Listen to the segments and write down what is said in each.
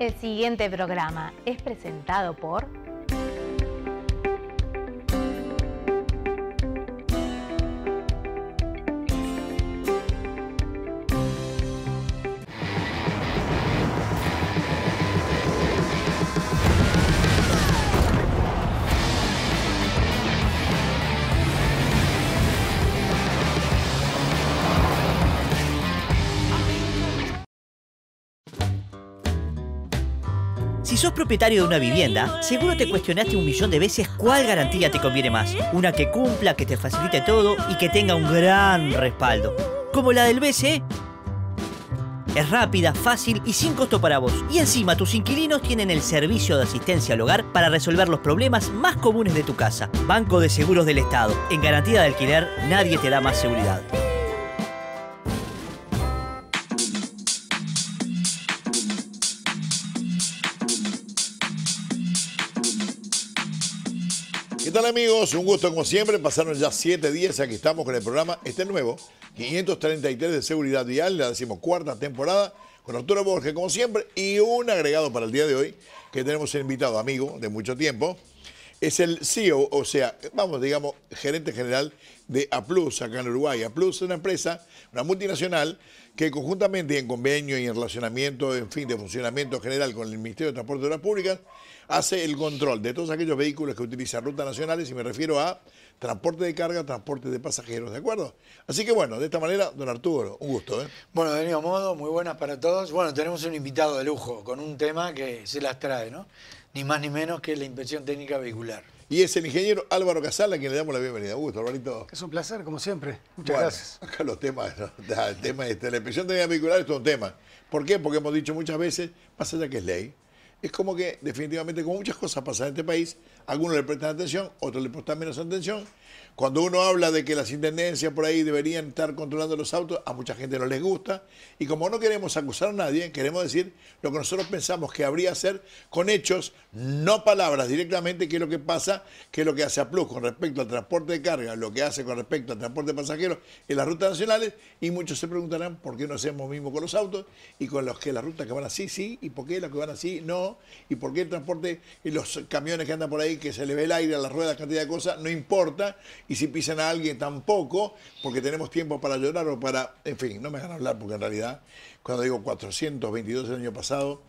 El siguiente programa es presentado por propietario de una vivienda, seguro te cuestionaste un millón de veces cuál garantía te conviene más. Una que cumpla, que te facilite todo y que tenga un gran respaldo. Como la del BC. es rápida, fácil y sin costo para vos. Y encima tus inquilinos tienen el servicio de asistencia al hogar para resolver los problemas más comunes de tu casa. Banco de Seguros del Estado. En garantía de alquiler nadie te da más seguridad. ¿Qué tal amigos? Un gusto como siempre. Pasaron ya 7 días, aquí estamos con el programa este nuevo, 533 de Seguridad Vial, la cuarta temporada, con Arturo Borges como siempre. Y un agregado para el día de hoy, que tenemos invitado, amigo de mucho tiempo, es el CEO, o sea, vamos, digamos, gerente general de APLUS acá en Uruguay. APLUS es una empresa, una multinacional, que conjuntamente en convenio y en relacionamiento, en fin, de funcionamiento general con el Ministerio de Transporte de las Públicas, hace el control de todos aquellos vehículos que utilizan rutas nacionales y me refiero a transporte de carga, transporte de pasajeros, ¿de acuerdo? Así que bueno, de esta manera, don Arturo, un gusto. ¿eh? Bueno, de mismo modo, muy buenas para todos. Bueno, tenemos un invitado de lujo con un tema que se las trae, ¿no? Ni más ni menos que la inspección técnica vehicular. Y es el ingeniero Álvaro Casal a quien le damos la bienvenida. Un gusto, Alvarito. Es un placer, como siempre. Muchas gracias. Acá los temas, el tema este, la inspección técnica vehicular es todo un tema. ¿Por qué? Porque hemos dicho muchas veces, más allá que es ley, es como que definitivamente como muchas cosas pasan en este país, algunos le prestan atención, otros le prestan menos atención, cuando uno habla de que las intendencias por ahí deberían estar controlando los autos, a mucha gente no les gusta. Y como no queremos acusar a nadie, queremos decir lo que nosotros pensamos que habría que hacer con hechos, no palabras directamente, qué es lo que pasa, qué es lo que hace a Plus con respecto al transporte de carga, lo que hace con respecto al transporte de pasajeros en las rutas nacionales. Y muchos se preguntarán por qué no hacemos mismo con los autos y con los que las rutas que van así, sí, y por qué las que van así, no, y por qué el transporte y los camiones que andan por ahí, que se le ve el aire a las ruedas, cantidad de cosas, no importa y si pisan a alguien tampoco, porque tenemos tiempo para llorar o para, en fin, no me a hablar porque en realidad, cuando digo 422 el año pasado,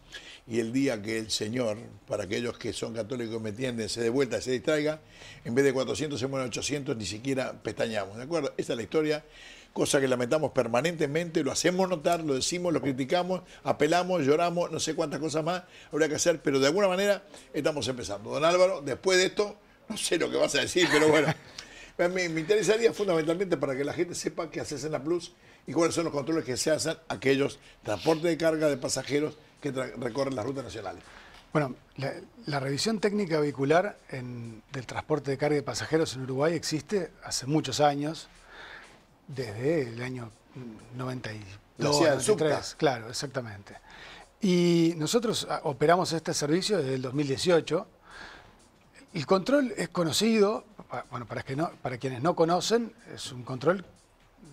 y el día que el Señor, para aquellos que son católicos me entienden, se dé vuelta y se distraiga, en vez de 400 se mueren 800, ni siquiera pestañamos, ¿de acuerdo? Esa es la historia, cosa que lamentamos permanentemente, lo hacemos notar, lo decimos, lo criticamos, apelamos, lloramos, no sé cuántas cosas más habría que hacer, pero de alguna manera estamos empezando. Don Álvaro, después de esto, no sé lo que vas a decir, pero bueno. Me, me, interesaría fundamentalmente para que la gente sepa qué haces en la Plus y cuáles son los controles que se hacen aquellos transportes de carga de pasajeros que recorren las rutas nacionales. Bueno, la, revisión técnica vehicular del transporte de carga de pasajeros en Uruguay existe hace muchos años, desde el año 92, 93, claro, exactamente. Y nosotros ah, operamos este servicio desde el 2018 el control es conocido, bueno, para, no, quienes no conocen, es un control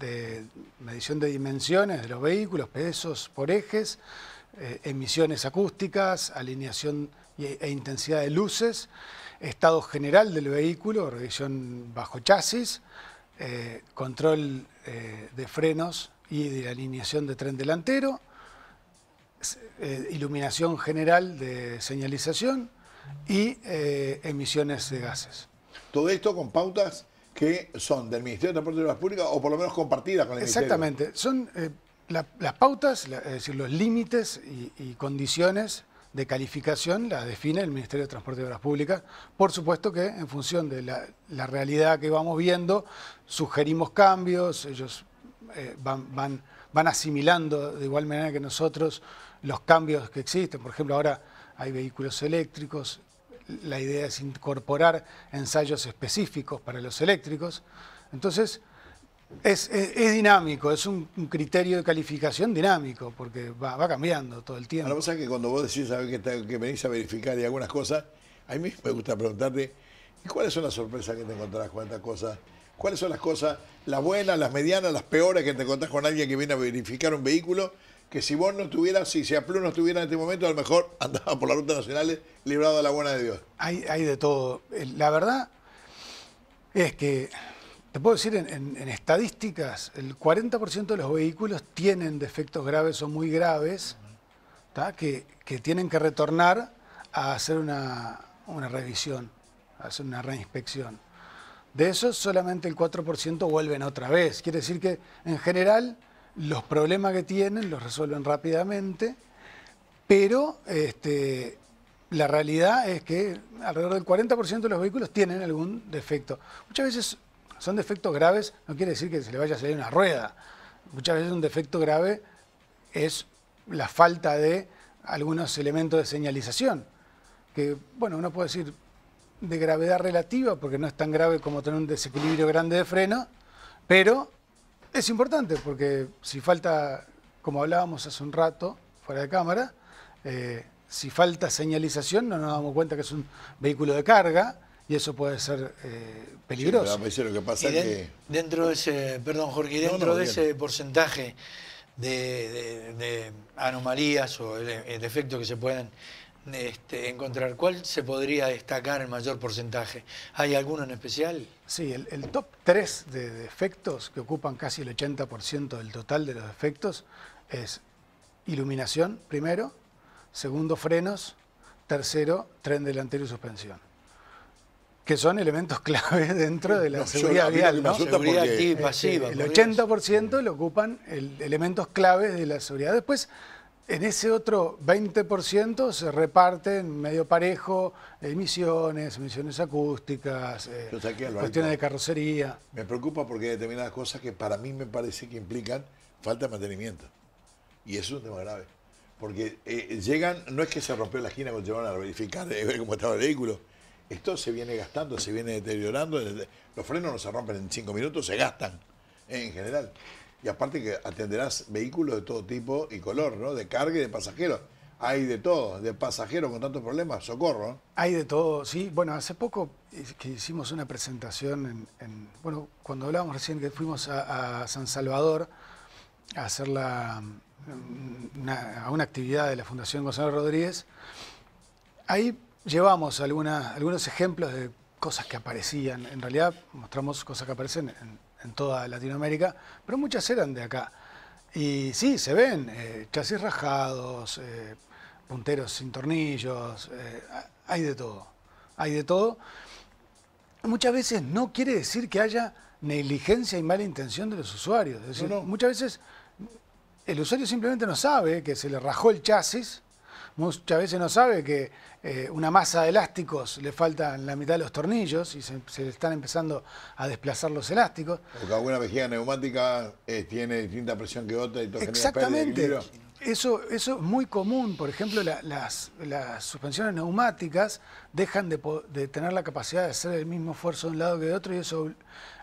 de medición de dimensiones de los vehículos, pesos por ejes, eh, emisiones acústicas, alineación e, intensidad de luces, estado general del vehículo, revisión bajo chasis, eh, control eh, de frenos y de alineación de tren delantero, iluminación general de señalización, y eh, emisiones de gases. Todo esto con pautas que son del Ministerio de Transporte y Obras Públicas o por lo menos compartidas con el Exactamente. Ministerio. Exactamente, son eh, las pautas, es decir, los límites y, condiciones de calificación las define el Ministerio de Transporte y Obras Públicas. Por supuesto que en función de la, realidad que vamos viendo, sugerimos cambios, ellos eh, van, van asimilando de igual manera que nosotros los cambios que existen. Por ejemplo, ahora hay vehículos eléctricos, la idea es incorporar ensayos específicos para los eléctricos. Entonces, es, dinámico, es un, criterio de calificación dinámico, porque va, cambiando todo el tiempo. Ahora, es que cuando vos decís que, venís a verificar y algunas cosas, a mí me gusta preguntarte, ¿cuáles son las sorpresas que te encontrarás con estas cosas? ¿Cuáles son las cosas, las buenas, las medianas, las peores que te encontrás con alguien que viene a verificar un vehículo que si vos no estuvieras, si Seaplus no estuviera en este momento, a lo mejor andaba por la ruta nacional librado de la buena de Dios. Hay, hay de todo. Eh, la verdad es que, te puedo decir, en, estadísticas, el 40% de los vehículos tienen defectos graves o muy graves que, que, tienen que retornar a hacer una, una revisión, a hacer una reinspección. De esos, solamente el 4% vuelven otra vez. Quiere decir que, en general, los problemas que tienen los resuelven rápidamente, pero este, la realidad es que alrededor del 40% de los vehículos tienen algún defecto. Muchas veces son defectos graves, no quiere decir que se le vaya a salir una rueda. Muchas veces un defecto grave es la falta de algunos elementos de señalización, que bueno, uno puede decir de gravedad relativa, porque no es tan grave como tener un desequilibrio grande de freno, pero es importante porque si falta, como hablábamos hace un rato, fuera de cámara, eh, si falta señalización no nos damos cuenta que es un vehículo de carga y eso puede ser eh, peligroso. que Dentro de ese, perdón Jorge, dentro de ese porcentaje de, anomalías o el, que se pueden este, encontrar. ¿Cuál se podría destacar en mayor porcentaje? ¿Hay alguno en especial? Sí, el, top 3 de defectos, que ocupan casi el 80% del total de los defectos, es iluminación, primero, segundo, frenos, tercero, tren delantero y suspensión que son elementos clave dentro de la seguridad vial. Eh, eh, el, 80% lo ocupan elementos claves de la seguridad. Después en ese otro 20% se reparten medio parejo emisiones, emisiones acústicas, eh, cuestiones de carrocería. Me preocupa porque hay determinadas cosas que para mí me parece que implican falta de mantenimiento. Y eso es un tema grave. Porque eh, llegan, no es que se rompió la esquina cuando llegaron a verificar, eh, ver cómo estaba el vehículo. Esto se viene gastando, se viene deteriorando. Los frenos no se rompen en 5 minutos, se gastan en general. Y aparte que atenderás vehículos de todo tipo y color, ¿no? De carga y de pasajeros. Hay de todo, de pasajeros con tantos problemas, socorro. Hay de todo, sí. Bueno, hace poco que hicimos una presentación en, bueno, cuando hablábamos recién que fuimos a, San Salvador a hacer la, mm, una, a una actividad de la Fundación Gonzalo Rodríguez, ahí llevamos algunos ejemplos de cosas que aparecían. En realidad mostramos cosas que aparecen en, en toda Latinoamérica, pero muchas eran de acá. Y sí, se ven eh, chasis rajados, eh, punteros sin tornillos, eh, hay de todo, hay de todo. Muchas veces no quiere decir que haya negligencia y mala intención de los usuarios. muchas veces el usuario simplemente no sabe que se le rajó el chasis muchas veces no sabe que eh, una masa de elásticos le faltan la mitad de los tornillos y se, le están empezando a desplazar los elásticos. Porque alguna vejiga neumática eh, tiene distinta presión que otra y todo Exactamente. Eso, eso es muy común. Por ejemplo, las, suspensiones neumáticas dejan de, tener la capacidad de hacer el mismo esfuerzo de un lado que de otro y eso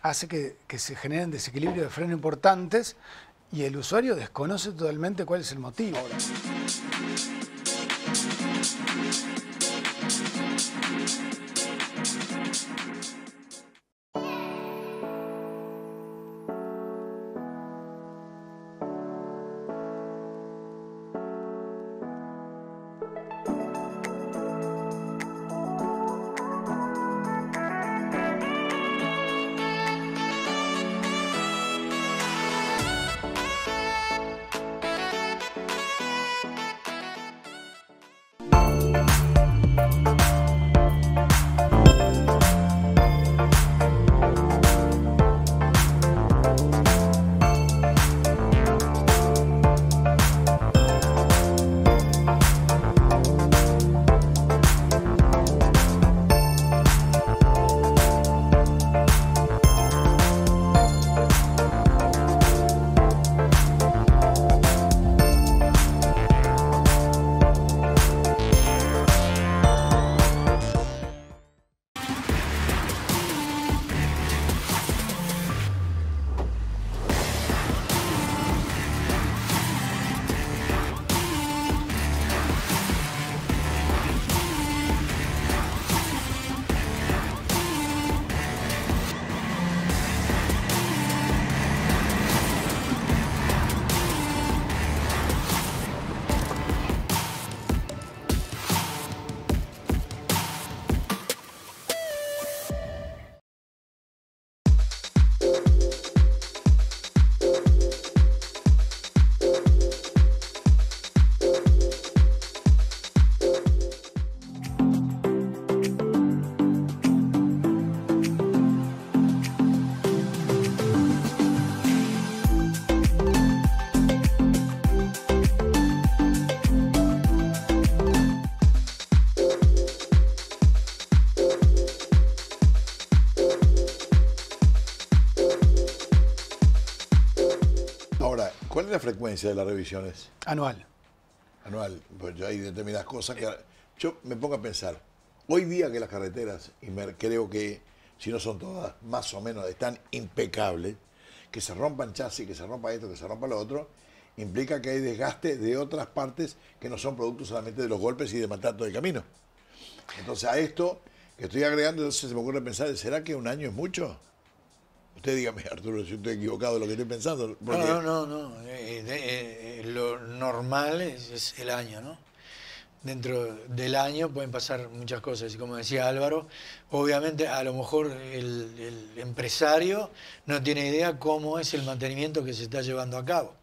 hace que, se generen desequilibrios de freno importantes y el usuario desconoce totalmente cuál es el motivo. frecuencia de las revisiones? Anual. Anual, pues hay determinadas cosas que... Yo me pongo a pensar, hoy día que las carreteras, y creo que si no son todas, más o menos están impecables, que se rompan chasis, que se rompa esto, que se rompa lo otro, implica que hay desgaste de otras partes que no son producto solamente de los golpes y de matar todo el camino. Entonces a esto que estoy agregando, entonces se me ocurre pensar, ¿será que un año es mucho? Usted dígame, Arturo, si estoy equivocado de lo que estoy pensando. No, no, no. lo normal es, el año, ¿no? Dentro del año pueden pasar muchas cosas. Y como decía Álvaro, obviamente a lo mejor el, empresario no tiene idea cómo es el mantenimiento que se está llevando a cabo.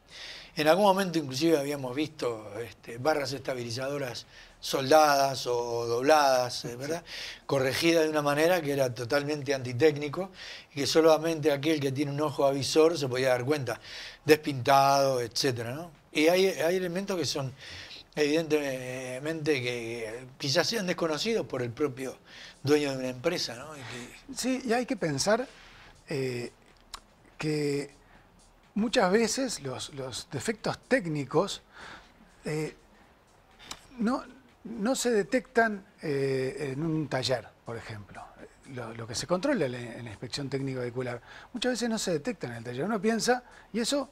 En algún momento inclusive habíamos visto este, barras estabilizadoras soldadas o dobladas, eh, ¿verdad? Corregidas de una manera que era totalmente antitécnico y que solamente aquel que tiene un ojo avisor se podía dar cuenta, despintado, etcétera Y hay, hay, elementos que son evidentemente que quizás sean desconocidos por el propio dueño de una empresa. ¿no? Sí, y hay que pensar eh, que muchas veces los, defectos técnicos eh, no, no se detectan eh, en un taller, por ejemplo. Lo, que se controla en la, inspección técnica vehicular. Muchas veces no se detectan en el taller. Uno piensa, y eso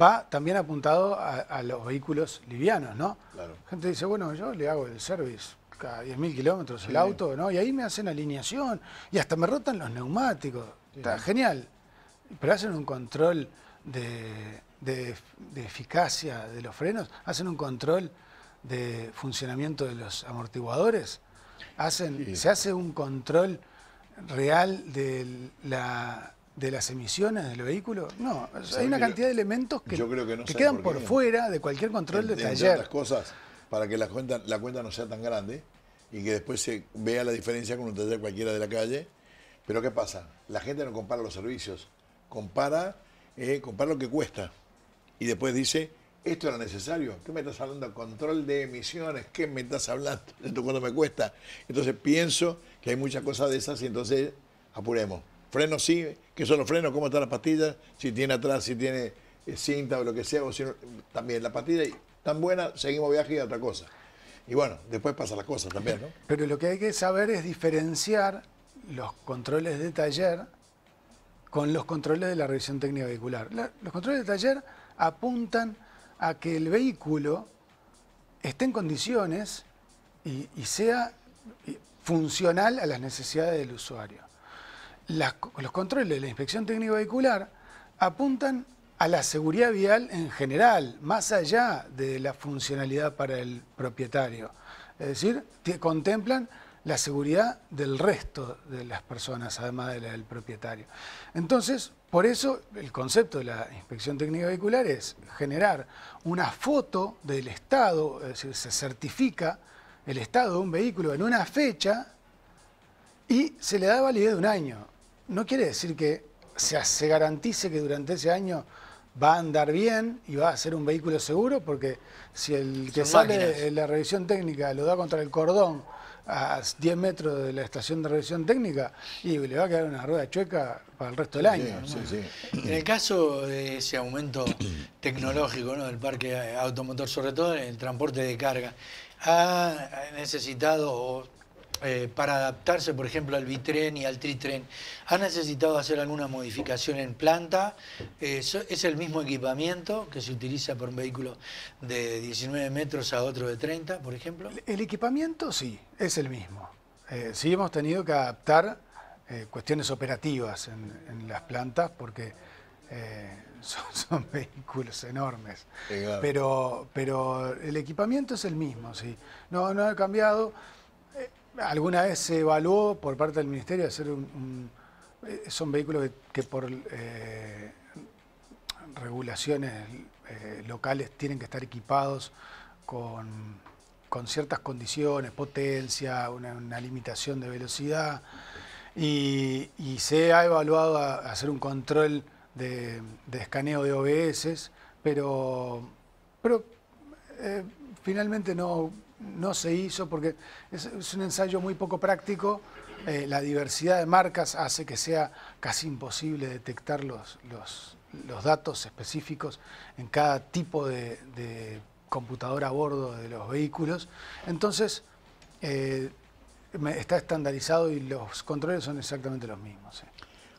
va también apuntado a, los vehículos livianos, ¿no? Claro. Gente dice, bueno, yo le hago el service cada 10.000 kilómetros el auto, ¿no? Y ahí me hacen alineación y hasta me rotan los neumáticos. Está genial. Pero hacen un control de eficacia de los frenos, hacen un control de funcionamiento de los amortiguadores? Hacen, ¿Se hace un control real de, la, de las emisiones del vehículo? No, hay una cantidad de elementos que, creo que, quedan por, fuera de cualquier control de taller. Entre otras cosas, para que la cuenta, la cuenta no sea tan grande y que después se vea la diferencia con un taller cualquiera de la calle. Pero ¿qué pasa? La gente no compara los servicios, compara, eh, compara lo que cuesta y después dice ¿Esto era necesario? ¿Qué me estás hablando? Control de emisiones, ¿qué me estás hablando? ¿Esto cuando me cuesta? Entonces pienso que hay muchas cosas de esas y entonces apuremos. Frenos sí, ¿qué son los frenos? ¿Cómo están las pastillas? Si tiene atrás, si tiene eh, cinta o lo que sea, o también la pastilla tan buena, seguimos viaje y otra cosa. Y bueno, después pasa las cosas también, Pero lo que hay que saber es diferenciar los controles de taller con los controles de la revisión técnica vehicular. los controles de taller apuntan a que el vehículo esté en condiciones y, sea funcional a las necesidades del usuario. los controles de la inspección técnico vehicular apuntan a la seguridad vial en general, más allá de la funcionalidad para el propietario. Es decir, contemplan la seguridad del resto de las personas, además del propietario. Entonces, por eso el concepto de la inspección técnica vehicular es generar una foto del estado, es decir, se certifica el estado de un vehículo en una fecha y se le da validez de un año. No quiere decir que se, se garantice que durante ese año va a andar bien y va a ser un vehículo seguro, porque si el que sale en la revisión técnica lo da contra el cordón a 10 metros de la estación de revisión técnica y le va a quedar una rueda chueca para el resto del año. En el caso de ese aumento tecnológico del parque automotor, sobre todo en el transporte de carga, ¿ha necesitado eh, para adaptarse, por ejemplo, al bitren y al tritren, ¿ha necesitado hacer alguna modificación en planta? Eh, ¿Es el mismo equipamiento que se utiliza por un vehículo de 19 metros a otro de 30, por ejemplo? El, equipamiento sí, es el mismo. Eh, sí hemos tenido que adaptar cuestiones operativas en, las plantas porque son, vehículos enormes. Pero, el equipamiento es el mismo, sí. No, no ha cambiado. ¿Alguna vez se evaluó por parte del Ministerio hacer un... Eh, son vehículos que, por eh, regulaciones eh, locales tienen que estar equipados con, ciertas condiciones, potencia, una, limitación de velocidad, y, se ha evaluado hacer un control de, escaneo de OBS, pero, pero finalmente no no se hizo porque es, un ensayo muy poco práctico. Eh, la diversidad de marcas hace que sea casi imposible detectar los, datos específicos en cada tipo de, computadora a bordo de los vehículos. Entonces, eh, está estandarizado y los controles son exactamente los mismos.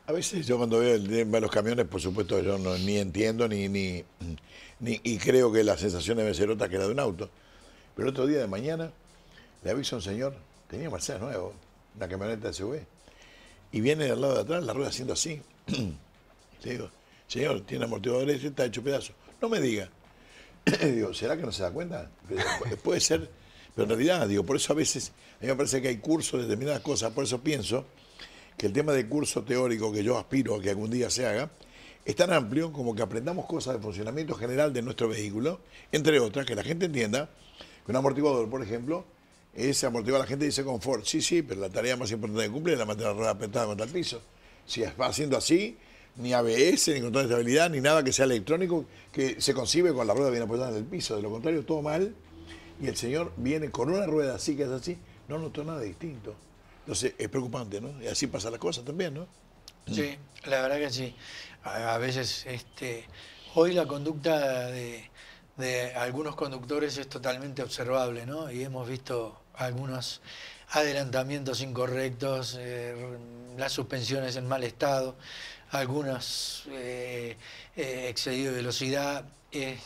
A veces yo cuando veo el de los camiones, por supuesto, yo no, ni entiendo ni, ni, y creo que la sensación debe ser otra que la de un auto. Pero el otro día de mañana le aviso a un señor, tenía Mercedes nuevo, una camioneta SUV, y viene del lado de atrás, la rueda haciendo así. le digo, señor, tiene amortiguadores, este está hecho pedazo. No me diga. digo, ¿será que no se da cuenta? Pues, puede ser, pero en realidad, digo, por eso a veces, a mí me parece que hay cursos de determinadas cosas, por eso pienso que el tema del curso teórico que yo aspiro a que algún día se haga, es tan amplio como que aprendamos cosas de funcionamiento general de nuestro vehículo, entre otras, que la gente entienda un amortiguador, por ejemplo, es amortiguar. La gente dice confort. Sí, sí, pero la tarea más importante que cumple es la materia la rueda apretada contra el piso. Si va haciendo así, ni ABS, ni control de estabilidad, ni nada que sea electrónico, que se concibe con la rueda bien apoyada en el piso. De lo contrario, todo mal. Y el señor viene con una rueda así que es así, no notó nada distinto. Entonces, es preocupante, ¿no? Y así pasa la cosa también, ¿no? Sí, la verdad que sí. A, veces, este, hoy la conducta de de algunos conductores es totalmente observable, ¿no? Y hemos visto algunos adelantamientos incorrectos, eh, las suspensiones en mal estado, algunos eh, eh excedidos de velocidad. Eh,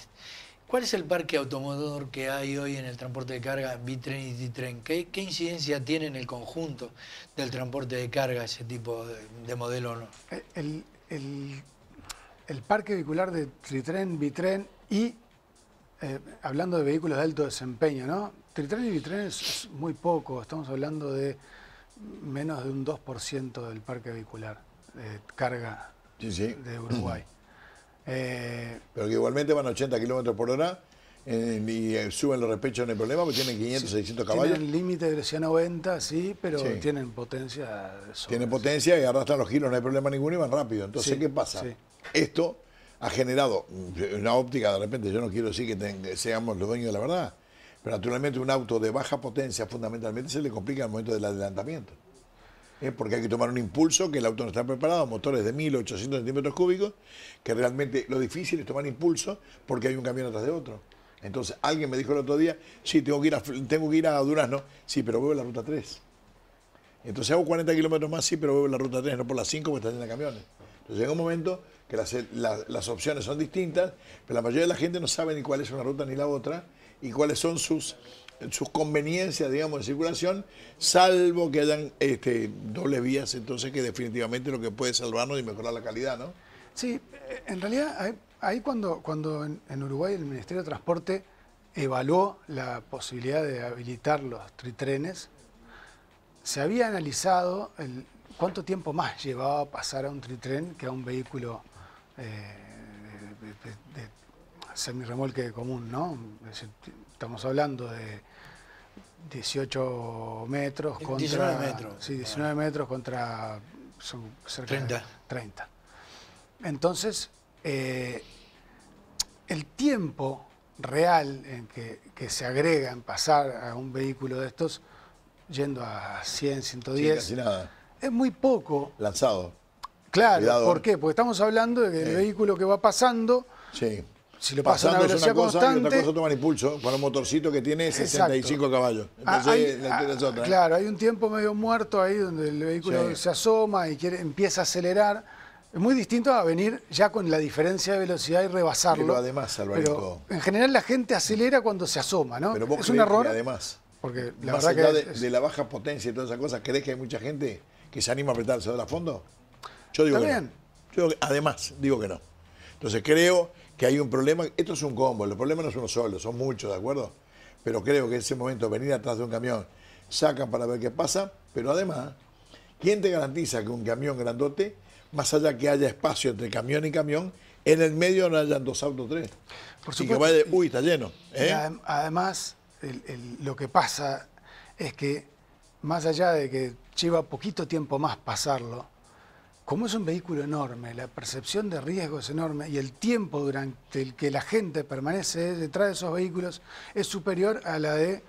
¿Cuál es el parque automotor que hay hoy en el transporte de carga bitren y t ¿Qué, incidencia tiene en el conjunto del transporte de carga ese tipo de, modelo? ¿no? El, el, parque vehicular de Tritren, Bitren y eh, hablando de vehículos de alto desempeño, ¿no? Tritren y vitrén es muy poco, estamos hablando de menos de un 2% del parque vehicular de carga de Uruguay. Eh, pero que igualmente van a 80 kilómetros por hora eh, y suben los repechos en el problema porque tienen 500, 600 caballos. Tienen límite de 90, sí, pero tienen potencia. tienen potencia y arrastran los giros, no hay problema ninguno y van rápido. Entonces, ¿qué pasa? Esto ha generado una óptica, de repente yo no quiero decir que seamos los dueños de la verdad, pero naturalmente un auto de baja potencia fundamentalmente se le complica el momento del adelantamiento. ¿Eh? Porque hay que tomar un impulso que el auto no está preparado, motores de 1800 centímetros cúbicos, que realmente lo difícil es tomar impulso porque hay un camión atrás de otro. Entonces, alguien me dijo el otro día, sí, tengo que ir a, tengo que Durazno, sí, pero voy la ruta 3. Entonces hago 40 kilómetros más, sí, pero veo la ruta 3, no por las 5 porque están en camiones. Llega un momento que las, opciones son distintas, pero la mayoría de la gente no sabe ni cuál es una ruta ni la otra y cuáles son sus, sus conveniencias, digamos, de circulación, salvo que hayan este, dobles vías, entonces que definitivamente lo que puede salvarnos y mejorar la calidad, ¿no? Sí, eh, en realidad ahí cuando, cuando en, en Uruguay el Ministerio de Transporte evaluó la posibilidad de habilitar los tritrenes, se había analizado el, ¿Cuánto tiempo más llevaba pasar a un tritren que a un vehículo eh, de, semirremolque común? ¿no? Estamos hablando de 18 eh, ah. metros contra... 19 metros. Sí, 19 metros contra cerca 30. 30. Entonces, eh, el tiempo real en que, se agrega en pasar a un vehículo de estos, yendo a 100, 110, nada. Es muy poco. Lanzado. Claro, ¿por qué? Porque estamos hablando de que el vehículo que va pasando. Sí. Si lo pasando a una cosa, constante. Y otra cosa tomar impulso para un motorcito que tiene 65 caballos. Ah, ah, ¿eh? claro, hay un tiempo medio muerto ahí donde el vehículo se asoma y quiere, empieza a acelerar. Es muy distinto a venir ya con la diferencia de velocidad y rebasarlo. Pero además, Alvarito... en general la gente acelera cuando se asoma, ¿no? es un error. además, porque la más de, la baja potencia y todas esas cosas, ¿crees que hay mucha gente que se anima a apretarse de la a fondo? Yo digo que no. además, digo que no. Entonces creo que hay un problema. Esto es un combo, Los problemas no son uno solo, son muchos, ¿de acuerdo? Pero creo que en ese momento venir atrás de un camión, sacan para ver qué pasa, pero además, ¿quién te garantiza que un camión grandote, más allá que haya espacio entre camión y camión, en el medio no hayan dos autos, tres? Por supuesto. Y que vaya, uy, está lleno. ¿eh? Además, lo que pasa es que, más allá de que lleva poquito tiempo más pasarlo, como es un vehículo enorme, la percepción de riesgo es enorme y el tiempo durante el que la gente permanece detrás de esos vehículos es superior a la de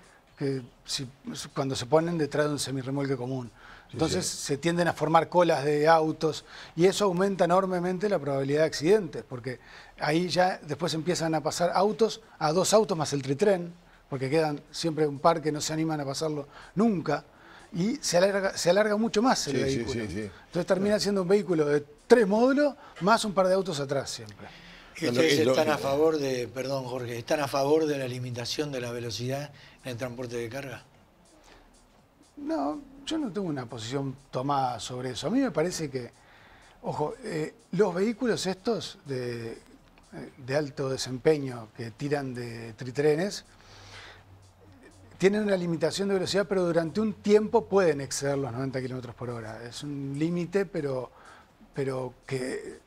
cuando se ponen detrás de un semirremolque común. Entonces se tienden a formar colas de autos y eso aumenta enormemente la probabilidad de accidentes, porque ahí ya después empiezan a pasar autos a dos autos más el tritren, porque quedan siempre un par que no se animan a pasarlo nunca y se alarga, mucho más el vehículo. Entonces termina siendo un vehículo de tres módulos más un par de autos atrás siempre. Entonces están a favor de, perdón Jorge, están a favor de la limitación de la velocidad en el transporte de carga? No, yo no tengo una posición tomada sobre eso. A mí me parece que, ojo, eh, los vehículos estos de, eh, de, alto desempeño que tiran de tritrenes, tienen una limitación de velocidad, pero durante un tiempo pueden exceder los 90 kilómetros por hora. Es un límite, pero, pero que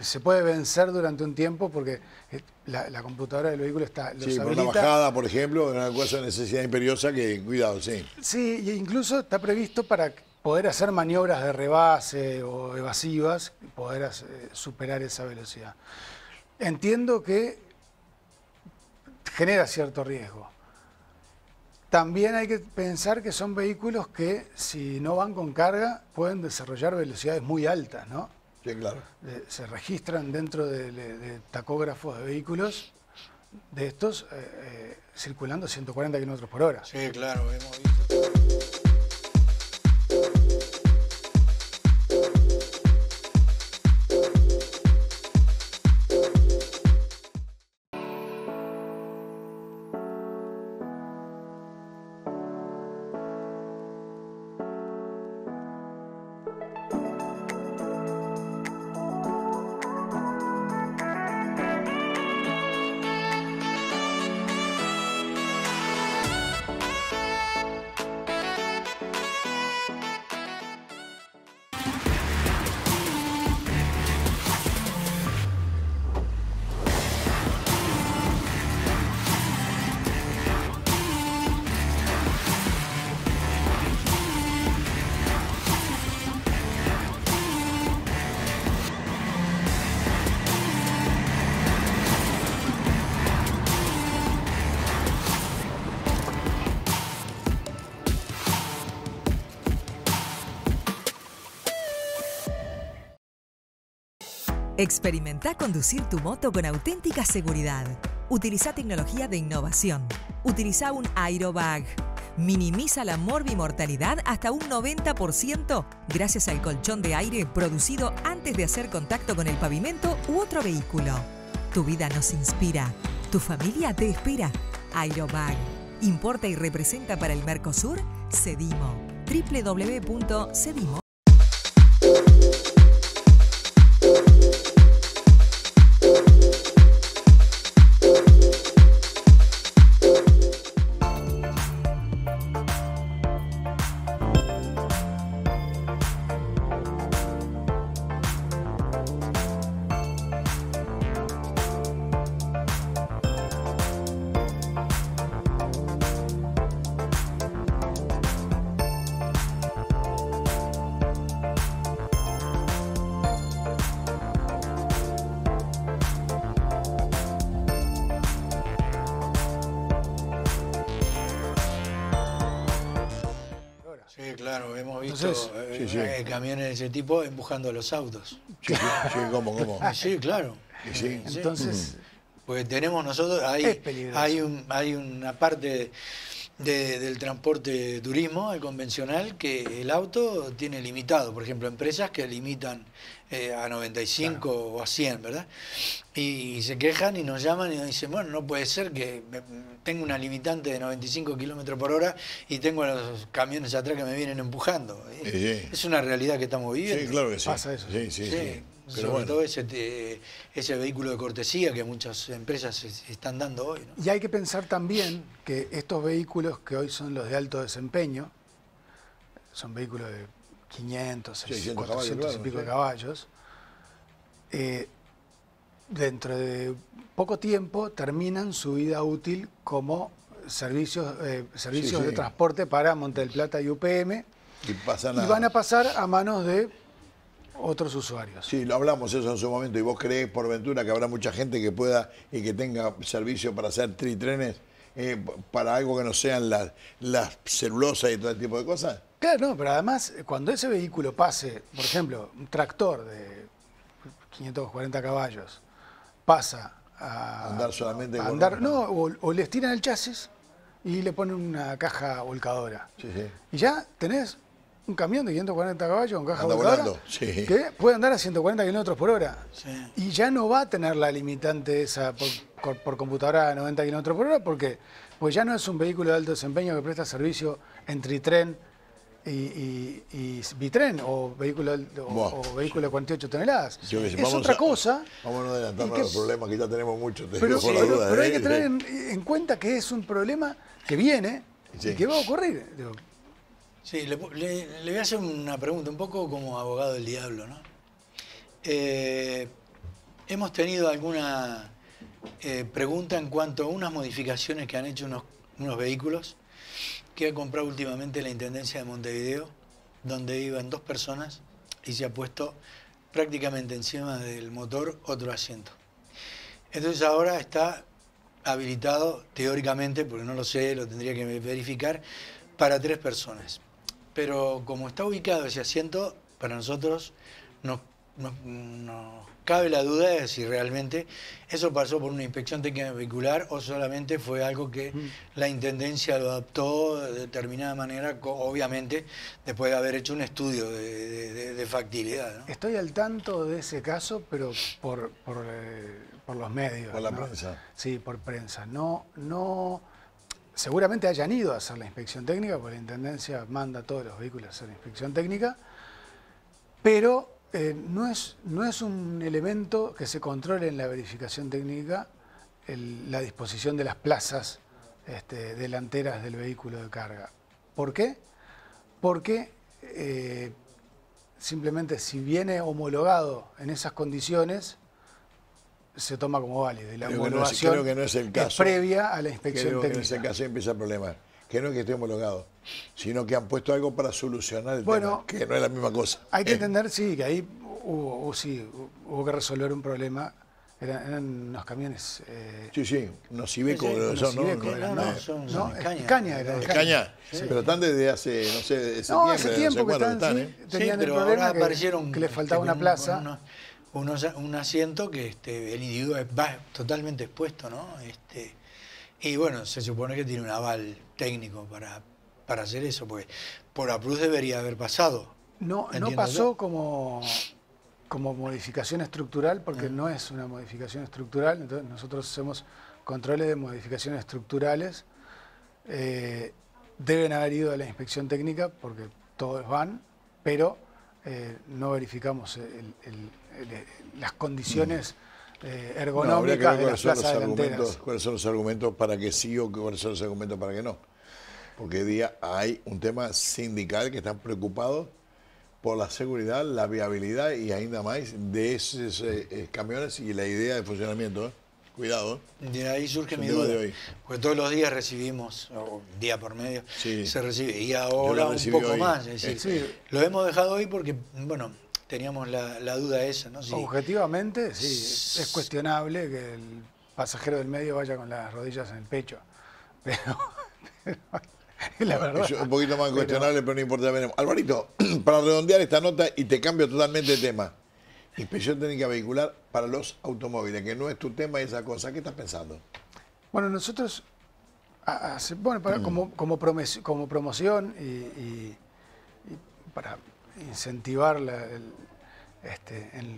se puede vencer durante un tiempo porque eh, la, computadora del vehículo está. sí, una bajada, por ejemplo, una cosa de necesidad imperiosa que, cuidado, sí. Sí, e incluso está previsto para poder hacer maniobras de rebase o evasivas, poder superar esa velocidad. Entiendo que genera cierto riesgo. También hay que pensar que son vehículos que, si no van con carga, pueden desarrollar velocidades muy altas, ¿no? Sí, claro. Eh, se registran dentro de, de, de, tacógrafos de vehículos de estos eh, eh, circulando a circulando 140 kilómetros por hora. Sí, claro, hemos visto. Experimenta conducir tu moto con auténtica seguridad. Utiliza tecnología de innovación. Utiliza un aerobag. Minimiza la morbimortalidad hasta un 90% gracias al colchón de aire producido antes de hacer contacto con el pavimento u otro vehículo. Tu vida nos inspira. Tu familia te espera. Aerobag. Importa y representa para el Mercosur Cedimo. www.cedimo.com ...también ese tipo empujando los autos. Sí, ¿cómo, ah, Sí, claro. Entonces... ...pues tenemos nosotros, hay, hay, un, hay una parte del transporte turismo, el convencional, que el auto tiene limitado. Por ejemplo, empresas que limitan eh, a 95 o a 100, ¿verdad? Y, se quejan y nos llaman y nos dicen, bueno, no puede ser que tengo una limitante de 95 kilómetros por hora y tengo los camiones atrás que me vienen empujando. Es una realidad que estamos viviendo. Sí, claro que sí. Pasa eso. sí. sí. sí. Pero sobre todo ese, vehículo de cortesía que muchas empresas están dando hoy. Y hay que pensar también que estos vehículos que hoy son los de alto desempeño, son vehículos de 500, 600, 400 y pico de caballos, eh, dentro de poco tiempo terminan su vida útil como servicios, eh, servicios de transporte para Monte del Plata y UPM y van a pasar a manos de otros usuarios. Sí, lo hablamos eso en su momento. ¿Y vos crees, por ventura, que habrá mucha gente que pueda y que tenga servicio para hacer tritrenes eh, para algo que no sean las las celulosas y todo ese tipo de cosas? Claro, no, pero además, eh, cuando ese vehículo pase, por ejemplo, un tractor de 540 caballos, pasa a andar solamente con no o, les tiran el chasis y le ponen una caja volcadora y ya tenés un camión de 140 caballos con caja Anda volando, que puede andar a 140 kilómetros por hora. Sí. Y ya no va a tener la limitante esa por, computadora a 90 kilómetros por hora porque pues ya no es un vehículo de alto desempeño que presta servicio entre tren y, bitren o vehículo, vehículo de 48 toneladas. es otra cosa. Vamos a adelantarnos a los problemas que ya tenemos muchos. pero, hay ¿eh? que tener en, cuenta que es un problema que viene y que va a ocurrir. Sí, le, voy a hacer una pregunta, un poco como abogado del diablo, ¿no? Eh, hemos tenido alguna eh, pregunta en cuanto a unas modificaciones que han hecho unos, unos vehículos que ha comprado últimamente la Intendencia de Montevideo, donde iban dos personas y se ha puesto prácticamente encima del motor otro asiento. Entonces ahora está habilitado, teóricamente, porque no lo sé, lo tendría que verificar, para tres personas pero como está ubicado ese asiento, para nosotros nos, cabe la duda de si realmente eso pasó por una inspección técnica vehicular o solamente fue algo que mm. la Intendencia lo adaptó de determinada manera, obviamente después de haber hecho un estudio de, factibilidad. Estoy al tanto de ese caso, pero por, por, eh, los medios. Por la prensa. Sí, por prensa. No, no seguramente hayan ido a hacer la inspección técnica, porque la Intendencia manda a todos los vehículos a hacer la inspección técnica, pero eh, no, es, no es un elemento que se controle en la verificación técnica la disposición de las plazas este, delanteras del vehículo de carga. ¿Por qué? Porque eh, simplemente si viene homologado en esas condiciones, se toma como válido Y la creo no es, que no es, el caso. previa a la inspección técnica. Que caso empieza el problema. Que no es que esté homologado, sino que han puesto algo para solucionar el bueno, tema, que no es la misma cosa. Hay que eh. entender, sí, que ahí hubo, sí, hubo que resolver un problema eran, eran, unos camiones. Eh, sí, sí, unos Ibeco, son, no, Ibeco, no, no, eh. son, no, Caña. Pero están desde hace, no sé, septiembre, no, hace tiempo que están, tenían el problema que, aparecieron que les faltaba una plaza un asiento que este, el individuo va totalmente expuesto, ¿no? Este, y bueno, se supone que tiene un aval técnico para, hacer eso, porque por plus debería haber pasado. No, no pasó como, como modificación estructural, porque no es una modificación estructural, entonces nosotros hacemos controles de modificaciones estructurales. Eh, deben haber ido a la inspección técnica, porque todos van, pero eh, no verificamos el las condiciones eh, ergonómicas de las plazas delanteras. ¿Cuáles son los argumentos para que sí o cuáles son los argumentos para que no? Porque hoy día hay un tema sindical que están preocupados por la seguridad, la viabilidad y ainda más de esos eh, camiones y la idea de funcionamiento. ¿eh? Cuidado. De ahí surge mi duda. Porque todos los días recibimos, o día por medio, se recibe. Y ahora un poco más. Lo hemos dejado hoy porque, bueno, teníamos la, la duda esa, ¿no? Objetivamente, sí, es, cuestionable que el pasajero del medio vaya con las rodillas en el pecho, pero, la verdad. un poquito más cuestionable, pero, no importa, veremos. Alvarito, para redondear esta nota y te cambio totalmente de tema. Inspección técnica vehicular para los automóviles, que no es tu tema esa cosa. ¿Qué estás pensando? Bueno, nosotros, bueno, mm. como, como, como promoción y para incentivar este, en,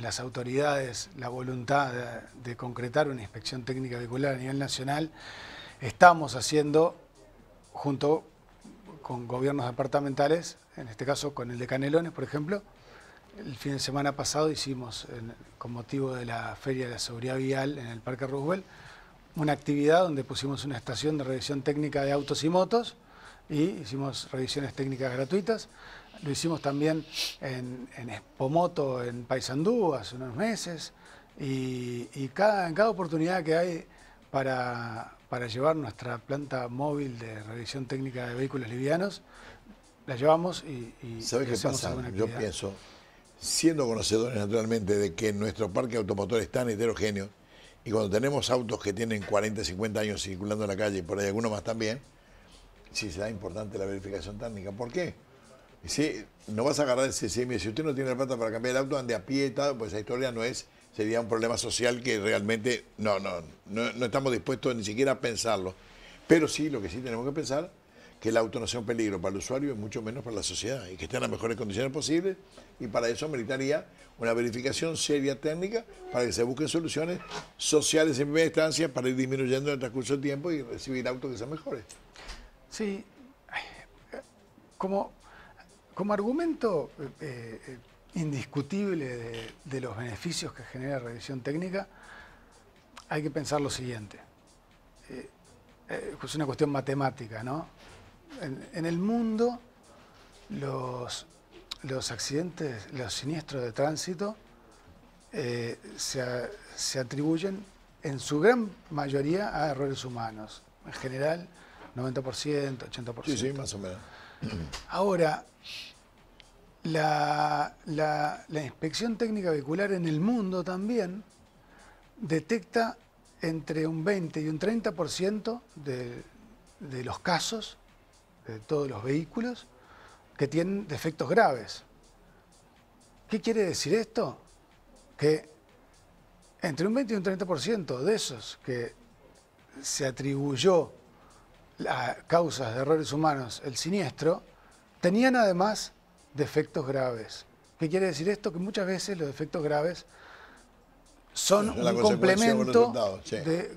las autoridades la voluntad de, concretar una inspección técnica vehicular a nivel nacional, estamos haciendo, junto con gobiernos departamentales, en este caso con el de Canelones, por ejemplo, el fin de semana pasado hicimos, con motivo de la Feria de la Seguridad Vial en el Parque Roosevelt, una actividad donde pusimos una estación de revisión técnica de autos y motos y hicimos revisiones técnicas gratuitas. Lo hicimos también en, en Espomoto, en Paysandú, hace unos meses. Y, cada, en cada oportunidad que hay para, llevar nuestra planta móvil de revisión técnica de vehículos livianos, la llevamos y... y ¿Sabes qué Yo pienso, siendo conocedores naturalmente de que nuestro parque automotor es tan heterogéneo, y cuando tenemos autos que tienen 40, 50 años circulando en la calle y por ahí algunos más también, si será importante la verificación técnica. ¿Por qué? Si no vas a agarrar ese CCM, si usted no tiene la plata para cambiar el auto, ande a pie, y tal, pues esa historia no es, sería un problema social que realmente no, no, no, estamos dispuestos ni siquiera a pensarlo. Pero sí, lo que sí tenemos que pensar, que el auto no sea un peligro para el usuario y mucho menos para la sociedad, y que esté en las mejores condiciones posibles, y para eso meritaría una verificación seria técnica para que se busquen soluciones sociales en primera instancia para ir disminuyendo en el transcurso del tiempo y recibir autos que sean mejores. Sí, como, argumento eh, eh, indiscutible de, los beneficios que genera la revisión técnica, hay que pensar lo siguiente. Eh, es pues una cuestión matemática, ¿no? En, el mundo, los, los, accidentes, los siniestros de tránsito se, se atribuyen en su gran mayoría a errores humanos. En general, 90%, 80%. Sí, sí, más o menos. Ahora, la, inspección técnica vehicular en el mundo también detecta entre un 20 y un 30% de los casos de todos los vehículos que tienen defectos graves. ¿Qué quiere decir esto? Que entre un 20 y un 30% de esos que se atribuyó causas de errores humanos, el siniestro, tenían además defectos graves. ¿Qué quiere decir esto? Que muchas veces los defectos graves son un complemento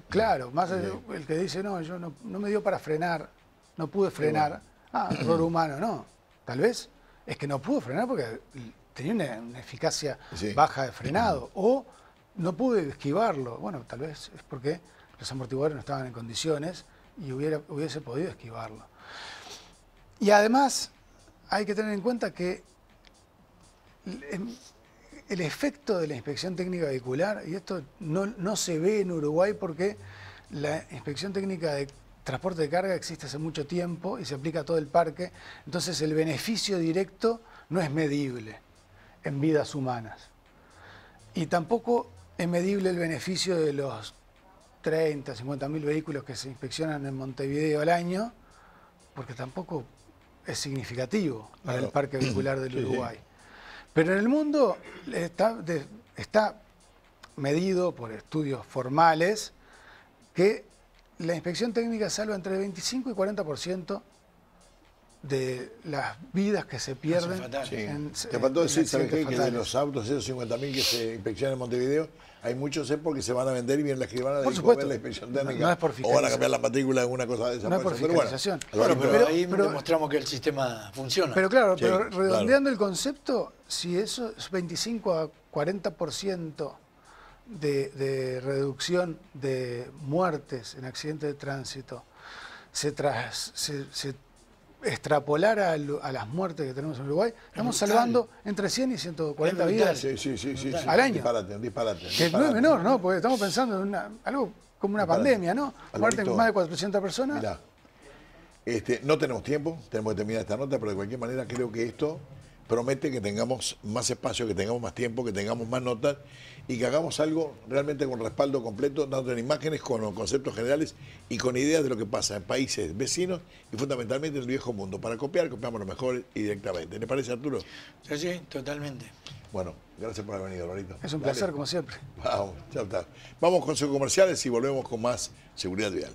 claro, más el que dice, no, yo no, me dio para frenar, no pude frenar. Ah, error humano, no. Tal vez es que no pudo frenar porque tenía una, eficacia baja de frenado. O no pude esquivarlo. Bueno, tal vez es porque los amortiguadores no estaban en condiciones y hubiera, hubiese podido esquivarlo. Y además hay que tener en cuenta que el, efecto de la inspección técnica vehicular, y esto no, no se ve en Uruguay porque la inspección técnica de transporte de carga existe hace mucho tiempo y se aplica a todo el parque, entonces el beneficio directo no es medible en vidas humanas. Y tampoco es medible el beneficio de los 30, 50 mil vehículos que se inspeccionan en Montevideo al año, porque tampoco es significativo para el parque vehicular del Uruguay. Pero en el mundo está, medido por estudios formales que la inspección técnica salva entre 25 y 40% de las vidas que se pierden. En, Te faltó decir, ¿sabes Que de los autos, esos 50.000 que se inspeccionan en Montevideo, hay muchos es eh, porque se van a vender y vienen las que van a, por la inspección técnica. no es por o van a cambiar la matrícula o una cosa de esa. No por Pero bueno, pero, ahí demostramos que el sistema funciona. Pero claro, pero redondeando el concepto, si eso es 25 a 40% de, de reducción de muertes en accidentes de tránsito, se, tras, se extrapolar a, las muertes que tenemos en Uruguay, estamos salvando entre 100 y 140 vidas al año. que no es menor, ¿no? Porque estamos pensando en algo como una pandemia, ¿no? Muerten más de 400 personas. Este, no tenemos tiempo, tenemos que terminar esta nota, pero de cualquier manera creo que esto promete que tengamos más espacio, que tengamos más tiempo, que tengamos más notas y que hagamos algo realmente con respaldo completo, tanto en imágenes, con conceptos generales y con ideas de lo que pasa en países vecinos y fundamentalmente en el viejo mundo. Para copiar, copiamos lo mejor y directamente. ¿Le parece, Arturo? Sí, sí, totalmente. Bueno, gracias por haber venido, Lorito. Es un placer, como siempre. Vamos, chao, Vamos con sus comerciales y volvemos con más seguridad vial.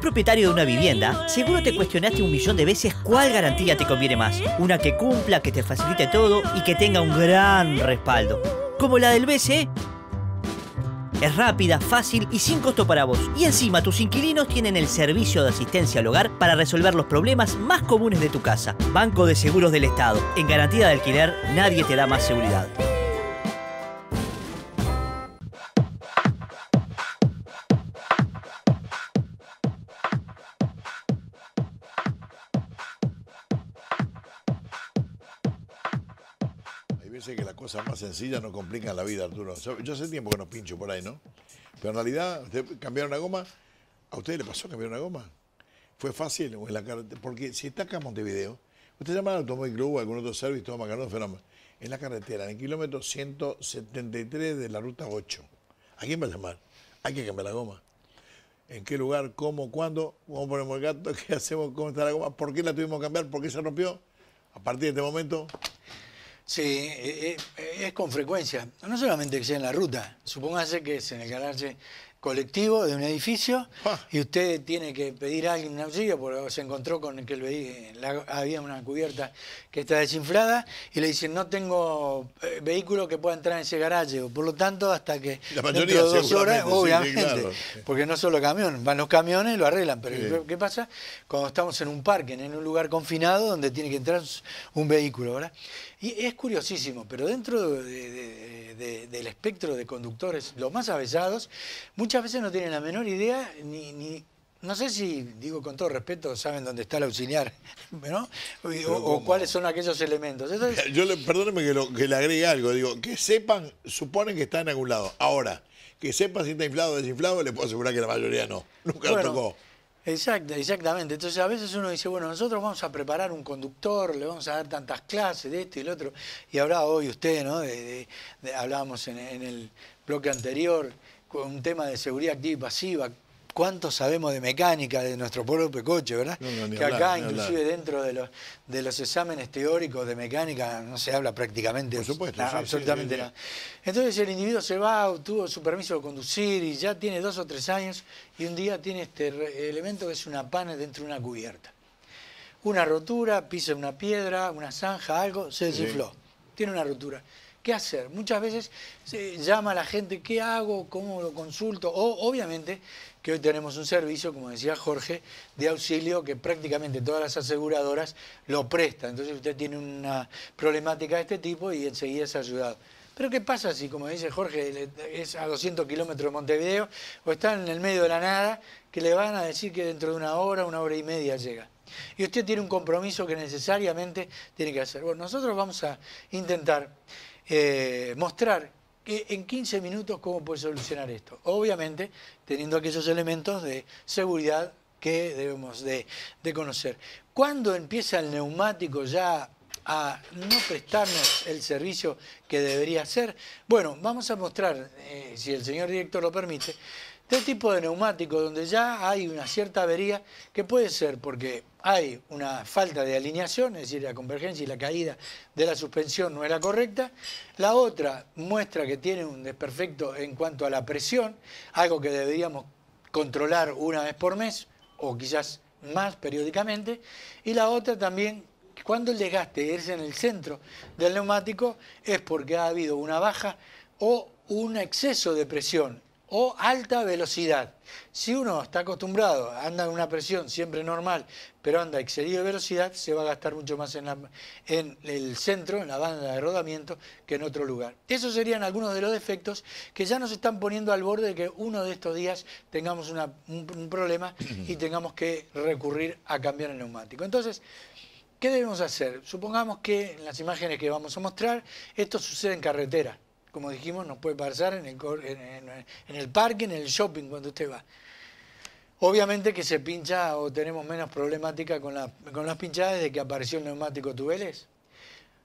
propietario de una vivienda, seguro te cuestionaste un millón de veces cuál garantía te conviene más. Una que cumpla, que te facilite todo y que tenga un gran respaldo. Como la del bc es rápida, fácil y sin costo para vos. Y encima tus inquilinos tienen el servicio de asistencia al hogar para resolver los problemas más comunes de tu casa. Banco de Seguros del Estado. En garantía de alquiler nadie te da más seguridad. que las cosas más sencillas no complican la vida, Arturo. Yo hace tiempo que no pincho por ahí, ¿no? Pero en realidad, ¿usted cambiaron la goma? ¿A usted le pasó cambiar una goma? ¿Fue fácil en la Porque si está acá en Montevideo, usted llama al Automóvil Club o algún otro servicio, toma ganó En la carretera, en el kilómetro 173 de la ruta 8. ¿A quién va a llamar? Hay que cambiar la goma. ¿En qué lugar? ¿Cómo? ¿Cuándo? ¿Cómo ponemos el gato? ¿Qué hacemos? ¿Cómo está la goma? ¿Por qué la tuvimos que cambiar? ¿Por qué se rompió? A partir de este momento, Sí, eh, eh, es con frecuencia. No solamente que sea en la ruta, supóngase que es en el garaje colectivo de un edificio ah. y usted tiene que pedir a alguien un auxilio porque se encontró con el que le había una cubierta que está desinflada y le dicen no tengo eh, vehículo que pueda entrar en ese garaje por lo tanto hasta que de dos horas obviamente porque no solo camión van los camiones y lo arreglan pero qué pasa cuando estamos en un parque en un lugar confinado donde tiene que entrar un vehículo ¿verdad? Y es curiosísimo, pero dentro del espectro de conductores, los más avesados, muchas veces no tienen la menor idea ni, no sé si, digo con todo respeto, saben dónde está el auxiliar, ¿no? O, cuáles son aquellos elementos. Yo le, perdóneme que, le agregue algo, digo, que sepan, suponen que está en algún lado. Ahora, que sepan si está inflado o desinflado, les puedo asegurar que la mayoría no. Nunca lo tocó. Exacto, exactamente. Entonces a veces uno dice, bueno, nosotros vamos a preparar un conductor, le vamos a dar tantas clases de esto y el otro. Y hablaba hoy usted, ¿no? hablábamos en, en, el bloque anterior con un tema de seguridad activa y pasiva, cuánto sabemos de mecánica de nuestro propio coche, ¿verdad? que acá, inclusive dentro de los, exámenes teóricos de mecánica, no se habla prácticamente Por supuesto, absolutamente nada. Entonces el individuo se va, obtuvo su permiso de conducir y ya tiene dos o tres años y un día tiene este elemento que es una pana dentro de una cubierta. Una rotura, pisa una piedra, una zanja, algo, se desinfló. Tiene una rotura. ¿Qué hacer? Muchas veces se llama a la gente, ¿qué hago? ¿Cómo lo consulto? O obviamente que hoy tenemos un servicio, como decía Jorge, de auxilio que prácticamente todas las aseguradoras lo prestan. Entonces usted tiene una problemática de este tipo y enseguida es ayudado. Pero ¿qué pasa si, como dice Jorge, es a 200 kilómetros de Montevideo o está en el medio de la nada, que le van a decir que dentro de una hora, una hora y media llega? Y usted tiene un compromiso que necesariamente tiene que hacer. Bueno, nosotros vamos a intentar eh, mostrar en 15 minutos cómo puede solucionar esto. Obviamente, teniendo aquellos elementos de seguridad que debemos de, conocer. ¿Cuándo empieza el neumático ya a no prestarnos el servicio que debería hacer? Bueno, vamos a mostrar, eh, si el señor director lo permite, este tipo de neumático donde ya hay una cierta avería, que puede ser porque hay una falta de alineación, es decir, la convergencia y la caída de la suspensión no es la correcta. La otra muestra que tiene un desperfecto en cuanto a la presión, algo que deberíamos controlar una vez por mes o quizás más periódicamente. Y la otra también, cuando el desgaste es en el centro del neumático, es porque ha habido una baja o un exceso de presión o alta velocidad. Si uno está acostumbrado, anda en una presión siempre normal, pero anda excedido de velocidad, se va a gastar mucho más en, el centro, en la banda de rodamiento, que en otro lugar. Esos serían algunos de los defectos que ya nos están poniendo al borde de que uno de estos días tengamos un problema y tengamos que recurrir a cambiar el neumático. Entonces, ¿qué debemos hacer? Supongamos que en las imágenes que vamos a mostrar, esto sucede en carretera como dijimos, nos puede pasar en el, en, en, el parque, en el shopping cuando usted va. Obviamente que se pincha o tenemos menos problemática con, las pinchadas desde que apareció el neumático Tubeles.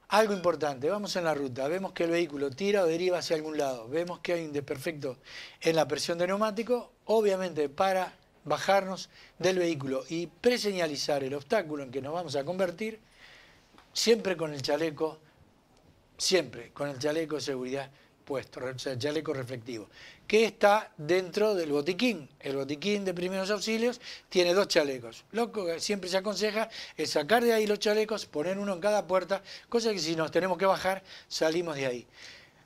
Algo importante, vamos en la ruta, vemos que el vehículo tira o deriva hacia algún lado, vemos que hay un desperfecto en la presión de neumático, obviamente para bajarnos del vehículo y preseñalizar el obstáculo en que nos vamos a convertir, siempre con el chaleco siempre con el chaleco de seguridad puesto, o sea, el chaleco reflectivo, que está dentro del botiquín. El botiquín de primeros auxilios tiene dos chalecos. Lo que eh, siempre se aconseja es sacar de ahí los chalecos, poner uno en cada puerta, cosa que si nos tenemos que bajar, salimos de ahí.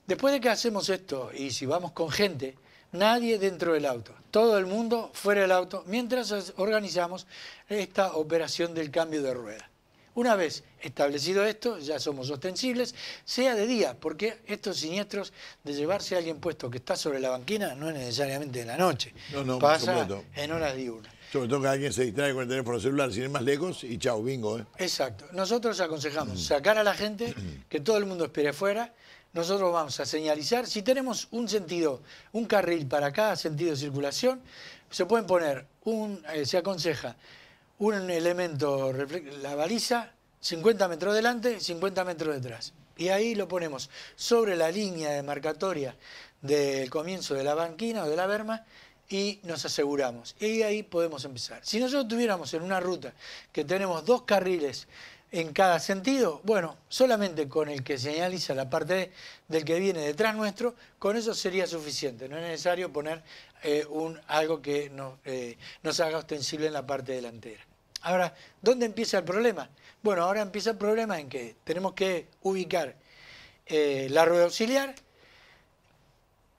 Después de que hacemos esto y si vamos con gente, nadie dentro del auto, todo el mundo fuera del auto, mientras organizamos esta operación del cambio de rueda. Una vez establecido esto, ya somos ostensibles, sea de día, porque estos siniestros de llevarse a alguien puesto que está sobre la banquina no es necesariamente de la noche. No, no, Pasa en horas diurnas. Sobre todo que alguien se distrae con el teléfono celular, sin más lejos, y chao, bingo. ¿eh? Exacto. Nosotros aconsejamos mm. sacar a la gente, que todo el mundo espere afuera. Nosotros vamos a señalizar. Si tenemos un sentido, un carril para cada sentido de circulación, se pueden poner, un, eh, se aconseja un elemento, la baliza, 50 metros delante, 50 metros detrás. Y ahí lo ponemos sobre la línea demarcatoria del comienzo de la banquina o de la berma y nos aseguramos. Y ahí podemos empezar. Si nosotros tuviéramos en una ruta que tenemos dos carriles en cada sentido, bueno, solamente con el que señaliza la parte del que viene detrás nuestro, con eso sería suficiente. No es necesario poner eh, un, algo que eh, nos haga ostensible en la parte delantera. Ahora, ¿dónde empieza el problema? Bueno, ahora empieza el problema en que tenemos que ubicar eh, la rueda auxiliar,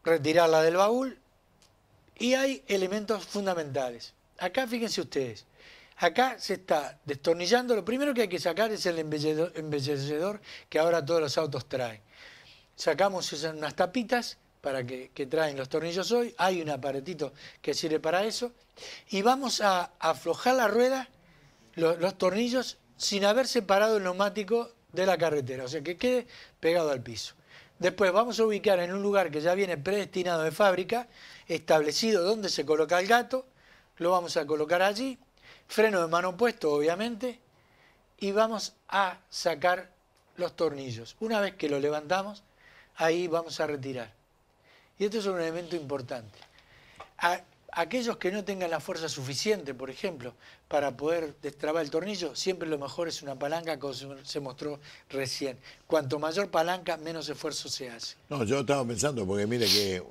retirarla del baúl y hay elementos fundamentales. Acá fíjense ustedes, acá se está destornillando, lo primero que hay que sacar es el embellecedor que ahora todos los autos traen. Sacamos esas, unas tapitas para que, traen los tornillos hoy, hay un aparatito que sirve para eso y vamos a aflojar la rueda los tornillos sin haber separado el neumático de la carretera, o sea que quede pegado al piso. Después vamos a ubicar en un lugar que ya viene predestinado de fábrica, establecido donde se coloca el gato, lo vamos a colocar allí, freno de mano puesto obviamente, y vamos a sacar los tornillos. Una vez que lo levantamos, ahí vamos a retirar. Y esto es un elemento importante aquellos que no tengan la fuerza suficiente, por ejemplo, para poder destrabar el tornillo, siempre lo mejor es una palanca, como se mostró recién. Cuanto mayor palanca, menos esfuerzo se hace. No, yo estaba pensando, porque mire que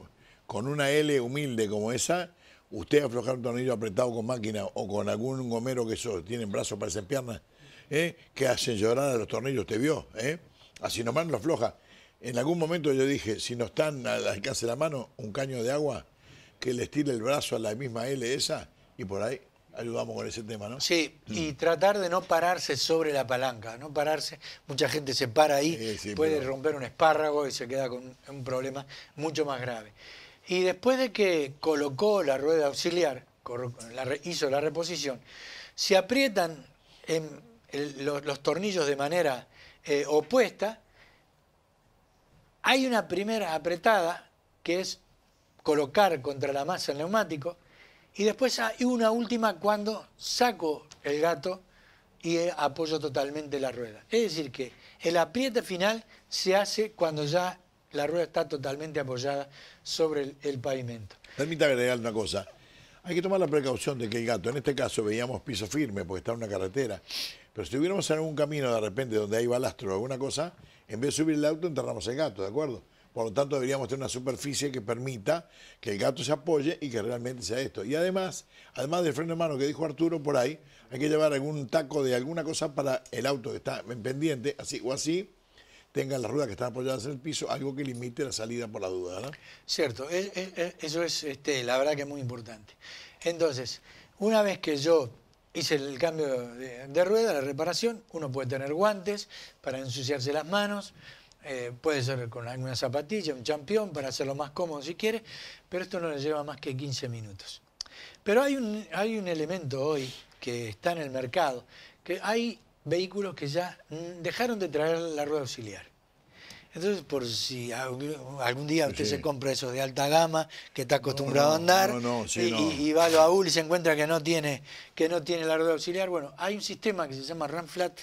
con una L humilde como esa, usted afloja un tornillo apretado con máquina o con algún gomero que eso, tienen brazos, parecen piernas, ¿eh? que hacen llorar a los tornillos, te vio, ¿eh? así nomás lo afloja. En algún momento yo dije, si no están al alcance de la mano, un caño de agua que le estire el brazo a la misma L esa y por ahí ayudamos con ese tema, ¿no? Sí, mm. y tratar de no pararse sobre la palanca, no pararse. Mucha gente se para ahí, puede romper un espárrago y se queda con un problema mucho más grave. Y después de que colocó la rueda auxiliar, hizo la reposición, se aprietan los, tornillos de manera eh, opuesta, hay una primera apretada que es colocar contra la masa el neumático. Y después hay una última cuando saco el gato y eh, apoyo totalmente la rueda. Es decir, que el apriete final se hace cuando ya la rueda está totalmente apoyada sobre el, pavimento. Permítame agregar una cosa. Hay que tomar la precaución de que el gato, en este caso veíamos piso firme porque está en una carretera, pero si tuviéramos en algún camino de repente donde hay balastro o alguna cosa, en vez de subir el auto enterramos el gato, ¿de acuerdo? Por lo tanto, deberíamos tener una superficie que permita que el gato se apoye y que realmente sea esto. Y además, además del freno de mano que dijo Arturo por ahí, hay que llevar algún taco de alguna cosa para el auto que está en pendiente, así o así, tenga las ruedas que están apoyadas en el piso, algo que limite la salida por la duda. Cierto, eso es este, la verdad que es muy importante. Entonces, una vez que yo hice el cambio de, de rueda, la reparación, uno puede tener guantes para ensuciarse las manos, eh, puede ser con alguna zapatilla, un champión, para hacerlo más cómodo si quiere, pero esto no le lleva más que 15 minutos. Pero hay un, hay un elemento hoy que está en el mercado, que hay vehículos que ya mm, dejaron de traer la rueda auxiliar. Entonces, por si algún día usted se compra eso de alta gama, que está acostumbrado a andar, y, va al baúl y se encuentra que no tiene, que no tiene la rueda auxiliar, bueno, hay un sistema que se llama flat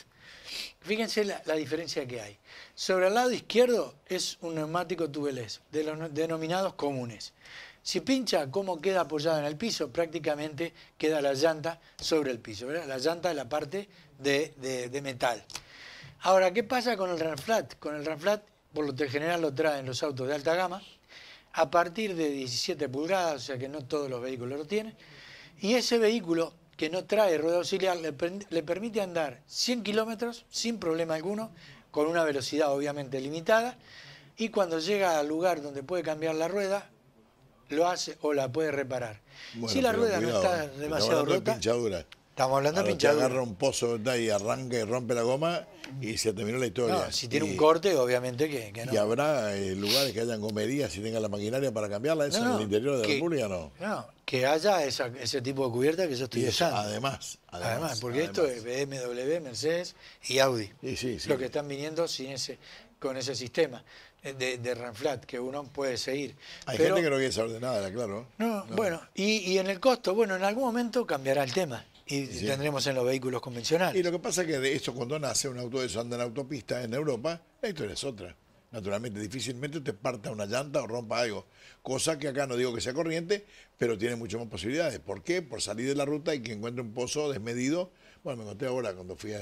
Fíjense la, diferencia que hay. Sobre el lado izquierdo es un neumático tubeless, de los denominados comunes. Si pincha, cómo queda apoyado en el piso? Prácticamente queda la llanta sobre el piso. La llanta de la parte de, metal. Ahora, ¿qué pasa con el Ranflat? Con el Ranflat, por lo general lo traen los autos de alta gama, a partir de 17 pulgadas, o sea que no todos los vehículos lo tienen. Y ese vehículo que no trae rueda auxiliar le, permite andar 100 kilómetros sin problema alguno, con una velocidad obviamente limitada, y cuando llega al lugar donde puede cambiar la rueda, lo hace o la puede reparar. si la rueda no está demasiado rota, Estamos hablando de que agarra un pozo y arranca rompe la goma y se terminó la historia. si tiene un corte, obviamente que, no. Y habrá eh, lugares que hayan gomerías Si tengan la maquinaria para cambiarla, eso en el interior de la República no. No, que haya ese tipo de cubierta que yo estoy usando. Además, además, porque esto es BMW, Mercedes y Audi. Lo que están viniendo sin ese, con ese sistema de, de Ranflat que uno puede seguir. Hay gente que no quiere saber de nada, claro. no. bueno, y, y en el costo, bueno, en algún momento cambiará el tema y tendremos en los vehículos convencionales. Y lo que pasa es que de esto cuando nace un auto de eso anda en autopista en Europa, la historia es otra. Naturalmente, difícilmente te parta una llanta o rompa algo. Cosa que acá no digo que sea corriente, pero tiene muchas más posibilidades. ¿Por qué? Por salir de la ruta y que encuentre un pozo desmedido bueno, me conté ahora cuando fui a,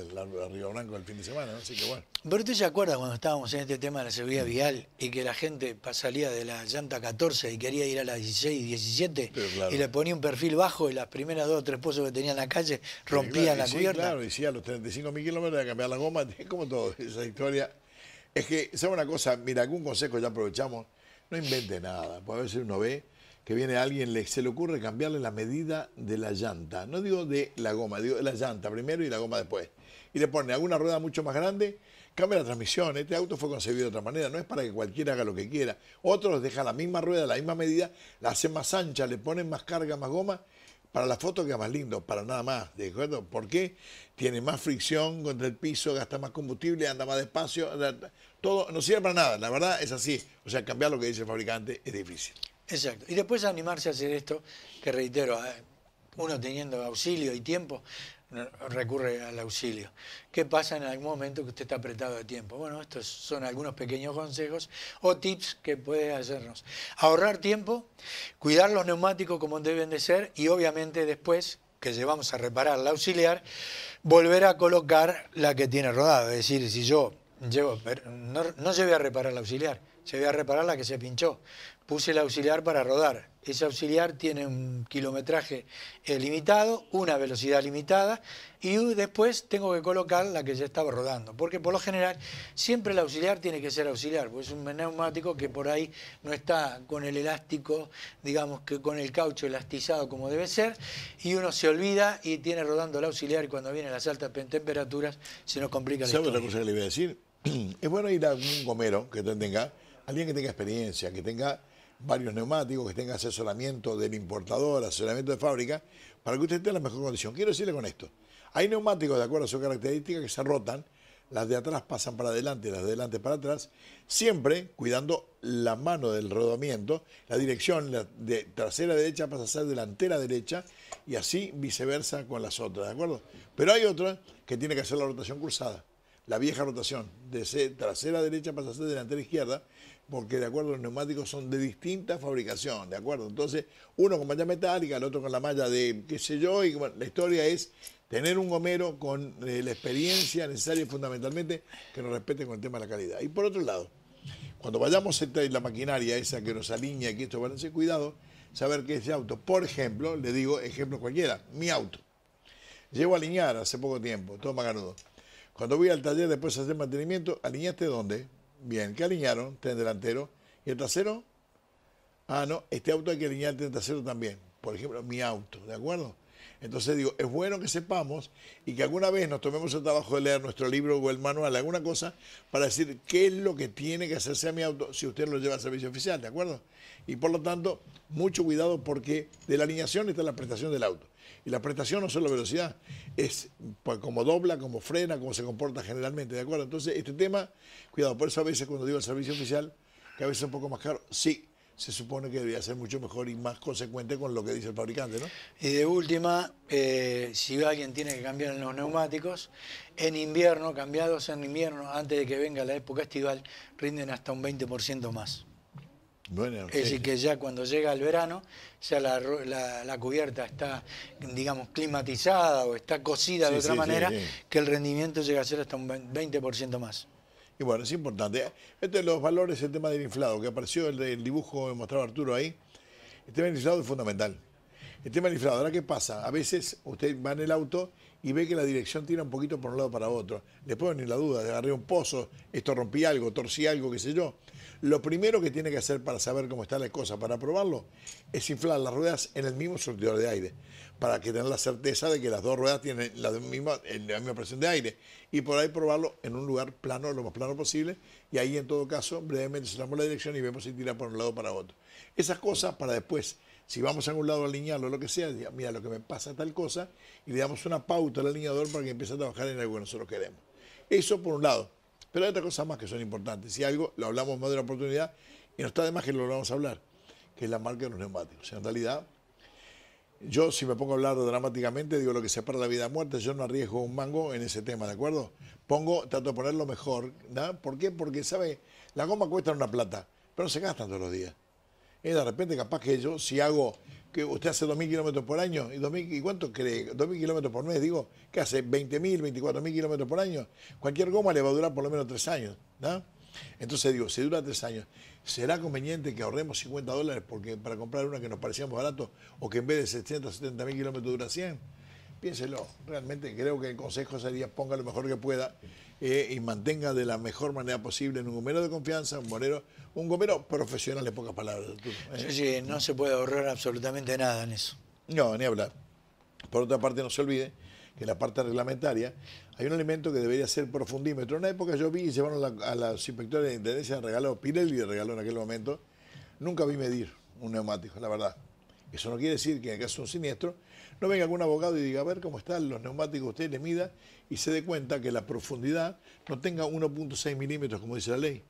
Río Blanco el fin de semana, así que bueno. Pero usted se acuerda cuando estábamos en este tema de la seguridad vial y que la gente salía de la llanta 14 y quería ir a la 16 y 17 y le ponía un perfil bajo y las primeras dos o tres pozos que tenía en la calle rompían la cubierta. Claro, decía los 35 mil kilómetros de cambiar la goma, como todo, esa historia. Es que, ¿sabe una cosa? Mira, algún consejo ya aprovechamos, no invente nada, porque a veces uno ve que viene alguien, le, se le ocurre cambiarle la medida de la llanta. No digo de la goma, digo de la llanta primero y la goma después. Y le pone alguna rueda mucho más grande, cambia la transmisión. Este auto fue concebido de otra manera, no es para que cualquiera haga lo que quiera. Otros dejan la misma rueda, la misma medida, la hacen más ancha, le ponen más carga, más goma. Para la foto queda más lindo, para nada más, ¿de acuerdo? ¿Por qué? Tiene más fricción contra el piso, gasta más combustible, anda más despacio, todo no sirve para nada, la verdad es así. O sea, cambiar lo que dice el fabricante es difícil. Exacto. Y después animarse a hacer esto, que reitero, eh, uno teniendo auxilio y tiempo, recurre al auxilio. ¿Qué pasa en algún momento que usted está apretado de tiempo? Bueno, estos son algunos pequeños consejos o tips que puede hacernos. Ahorrar tiempo, cuidar los neumáticos como deben de ser y obviamente después que llevamos a reparar la auxiliar, volver a colocar la que tiene rodado. Es decir, si yo llevo, no, no llevé a reparar la auxiliar, se ve a reparar la que se pinchó. Puse el auxiliar para rodar. Ese auxiliar tiene un kilometraje eh, limitado, una velocidad limitada y después tengo que colocar la que ya estaba rodando. Porque por lo general siempre el auxiliar tiene que ser auxiliar, porque es un neumático que por ahí no está con el elástico, digamos que con el caucho elastizado como debe ser, y uno se olvida y tiene rodando el auxiliar y cuando vienen las altas temperaturas se nos complica la historia. otra cosa que le voy a decir? Es bueno ir a un gomero que te tenga alguien que tenga experiencia, que tenga varios neumáticos, que tenga asesoramiento del importador, asesoramiento de fábrica, para que usted esté en la mejor condición. Quiero decirle con esto, hay neumáticos de acuerdo a su característica que se rotan, las de atrás pasan para adelante, las de adelante para atrás, siempre cuidando la mano del rodamiento, la dirección de trasera derecha pasa a ser delantera derecha y así viceversa con las otras, ¿de acuerdo? Pero hay otra que tiene que hacer la rotación cruzada, la vieja rotación, de trasera derecha pasa a ser delantera izquierda porque de acuerdo los neumáticos son de distinta fabricación, ¿de acuerdo? Entonces, uno con malla metálica, el otro con la malla de qué sé yo, y la historia es tener un gomero con eh, la experiencia necesaria y fundamentalmente que nos respete con el tema de la calidad. Y por otro lado, cuando vayamos a la maquinaria esa que nos alinea que esto balance, cuidado, saber que ese auto, por ejemplo, le digo ejemplo cualquiera, mi auto. Llevo a alinear hace poco tiempo, todo magarudo. Cuando voy al taller después de hacer mantenimiento, ¿alineaste dónde? Bien, ¿qué alinearon? Tren delantero. ¿Y el trasero? Ah, no, este auto hay que alinear el trasero también. Por ejemplo, mi auto, ¿de acuerdo? Entonces digo, es bueno que sepamos y que alguna vez nos tomemos el trabajo de leer nuestro libro o el manual, alguna cosa, para decir qué es lo que tiene que hacerse a mi auto si usted lo lleva al servicio oficial, ¿de acuerdo? Y por lo tanto, mucho cuidado porque de la alineación está la prestación del auto. Y la prestación no solo velocidad, es pues, como dobla, como frena, como se comporta generalmente, ¿de acuerdo? Entonces, este tema, cuidado, por eso a veces cuando digo el servicio oficial, que a veces es un poco más caro, sí, se supone que debería ser mucho mejor y más consecuente con lo que dice el fabricante, ¿no? Y de última, eh, si alguien tiene que cambiar los neumáticos, en invierno, cambiados en invierno, antes de que venga la época estival, rinden hasta un 20% más es decir, que ya cuando llega el verano, ya la, la, cubierta está, digamos, climatizada o está cocida de otra manera, que el rendimiento llega a ser hasta un 20% más. Y bueno, es importante. Este de los valores, el tema del inflado, que apareció el, dibujo que mostraba Arturo ahí. El tema del inflado es fundamental. El tema del inflado, ahora qué pasa? A veces usted va en el auto y ve que la dirección tira un poquito por un lado para otro. Después ni la duda, agarré un pozo, esto rompí algo, torcí algo, qué sé yo. Lo primero que tiene que hacer para saber cómo está la cosa, para probarlo, es inflar las ruedas en el mismo surtidor de aire, para que tengan la certeza de que las dos ruedas tienen la misma, eh, presión de aire. Y por ahí probarlo en un lugar plano, lo más plano posible, y ahí en todo caso brevemente cerramos la dirección y vemos si tira por un lado para otro. Esas cosas para después si vamos a un lado a alinearlo o lo que sea, mira, lo que me pasa tal cosa, y le damos una pauta al alineador para que empiece a trabajar en algo que nosotros queremos. Eso por un lado. Pero hay otras cosas más que son importantes. Si algo, lo hablamos más de la oportunidad y no está de más que lo vamos a hablar, que es la marca de los neumáticos. En realidad, yo si me pongo a hablar dramáticamente, digo lo que separa la vida a muerte, yo no arriesgo un mango en ese tema, ¿de acuerdo? Pongo, trato de ponerlo mejor, ¿no? ¿Por qué? Porque, ¿sabe? La goma cuesta una plata, pero se gasta todos los días. de repente capaz que yo, si hago usted hace 2.000 kilómetros por año, ¿y, 2000, ¿y cuánto cree? 2.000 kilómetros por mes, digo, ¿qué hace? 20.000, 24.000 kilómetros por año. Cualquier goma le va a durar por lo menos 3 años, ¿no? Entonces digo, si dura 3 años, ¿será conveniente que ahorremos 50 dólares porque, para comprar una que nos parecía más barato o que en vez de 670 70.000 kilómetros dura 100? Piénselo, realmente creo que el consejo sería ponga lo mejor que pueda eh, y mantenga de la mejor manera posible en un gomero de confianza, un gomero, un gomero profesional, en pocas palabras. ¿eh? Sí, no se puede ahorrar absolutamente nada en eso. No, ni hablar. Por otra parte, no se olvide que en la parte reglamentaria hay un elemento que debería ser profundímetro. En una época yo vi y llevaron la, a los inspectores de intendencia, regaló Pirelli, regaló en aquel momento. Nunca vi medir un neumático, la verdad. Eso no quiere decir que en el caso de un siniestro no venga algún abogado y diga, a ver cómo están los neumáticos, usted le mida y se dé cuenta que la profundidad no tenga 1.6 milímetros, como dice la ley.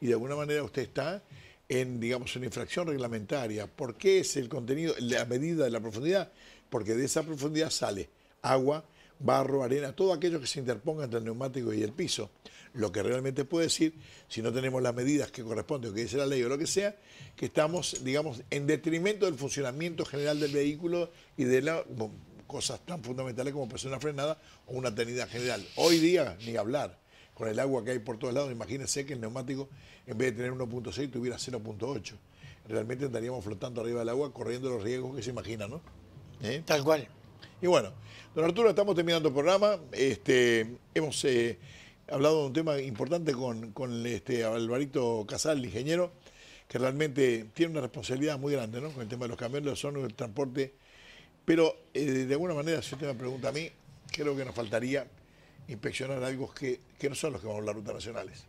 Y de alguna manera usted está en, digamos, una infracción reglamentaria. ¿Por qué es el contenido, la medida de la profundidad? Porque de esa profundidad sale agua, barro, arena, todo aquello que se interponga entre el neumático y el piso, lo que realmente puede decir, si no tenemos las medidas que corresponden o que dice la ley o lo que sea, que estamos, digamos, en detrimento del funcionamiento general del vehículo y de las cosas tan fundamentales como presión frenada o una tenida general. Hoy día, ni hablar, con el agua que hay por todos lados, imagínense que el neumático, en vez de tener 1.6, tuviera 0.8. Realmente estaríamos flotando arriba del agua, corriendo los riesgos que se imaginan, ¿no? ¿Eh? Tal cual. Y bueno, don Arturo, estamos terminando el programa. Este, hemos eh, hablado de un tema importante con, este, Alvarito Casal, el ingeniero, que realmente tiene una responsabilidad muy grande ¿no? con el tema de los camiones, los zonas, el transporte. Pero eh, de alguna manera, si usted me pregunta a mí, creo que nos faltaría inspeccionar algo que, no son los que vamos a las rutas nacionales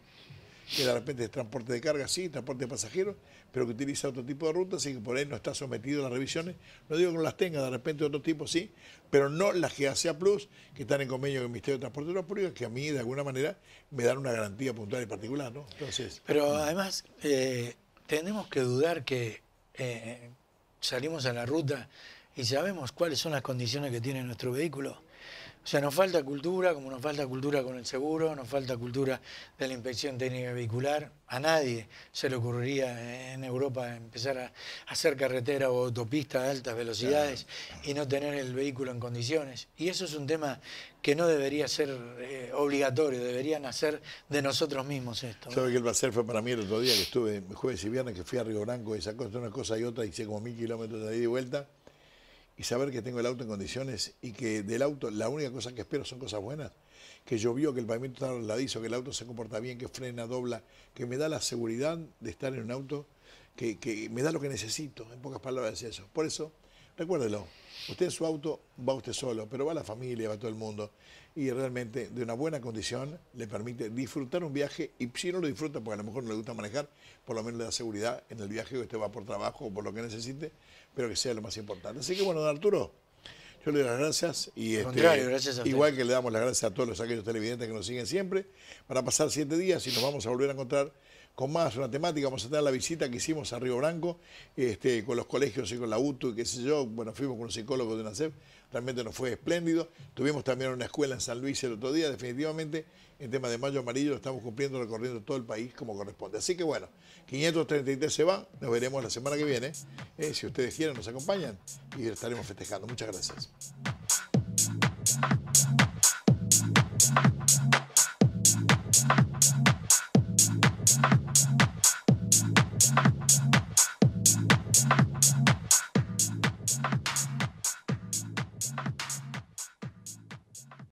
que de repente es transporte de carga, sí, transporte de pasajeros, pero que utiliza otro tipo de rutas y que por ahí no está sometido a las revisiones. No digo que no las tenga, de repente otro tipo sí, pero no las que hace a Plus, que están en convenio con el Ministerio de Transporte de los Públicos, que a mí de alguna manera me dan una garantía puntual y particular, ¿no? Entonces, pero además, eh, tenemos que dudar que eh, salimos a la ruta y sabemos cuáles son las condiciones que tiene nuestro vehículo o sea, nos falta cultura, como nos falta cultura con el seguro, nos falta cultura de la inspección técnica vehicular. A nadie se le ocurriría en Europa empezar a hacer carretera o autopista de altas velocidades y no tener el vehículo en condiciones. Y eso es un tema que no debería ser eh, obligatorio, deberían hacer de nosotros mismos esto. ¿Sabe que el placer fue para mí el otro día que estuve jueves y viernes, que fui a Río Branco y sacó cosa, una cosa y otra, y hice como mil kilómetros de ahí de vuelta? y saber que tengo el auto en condiciones y que del auto la única cosa que espero son cosas buenas, que llovió, que el pavimento está ladizo, que el auto se comporta bien, que frena, dobla, que me da la seguridad de estar en un auto que, que me da lo que necesito, en pocas palabras es eso. Por eso, recuérdelo, usted en su auto va usted solo, pero va la familia, va todo el mundo y realmente de una buena condición le permite disfrutar un viaje y si no lo disfruta, porque a lo mejor no le gusta manejar, por lo menos le da seguridad en el viaje que usted va por trabajo o por lo que necesite, pero que sea lo más importante. Así que bueno, don Arturo, yo le doy las gracias y este, gracias igual que le damos las gracias a todos los aquellos televidentes que nos siguen siempre. Para pasar siete días y nos vamos a volver a encontrar con más una temática. Vamos a tener la visita que hicimos a Río Branco este, con los colegios y con la UTU y qué sé yo. Bueno, fuimos con los psicólogos de una realmente nos fue espléndido. Tuvimos también una escuela en San Luis el otro día, definitivamente en tema de mayo amarillo lo estamos cumpliendo recorriendo todo el país como corresponde. Así que bueno, 533 se va, nos veremos la semana que viene. Eh, si ustedes quieren, nos acompañan y estaremos festejando. Muchas gracias.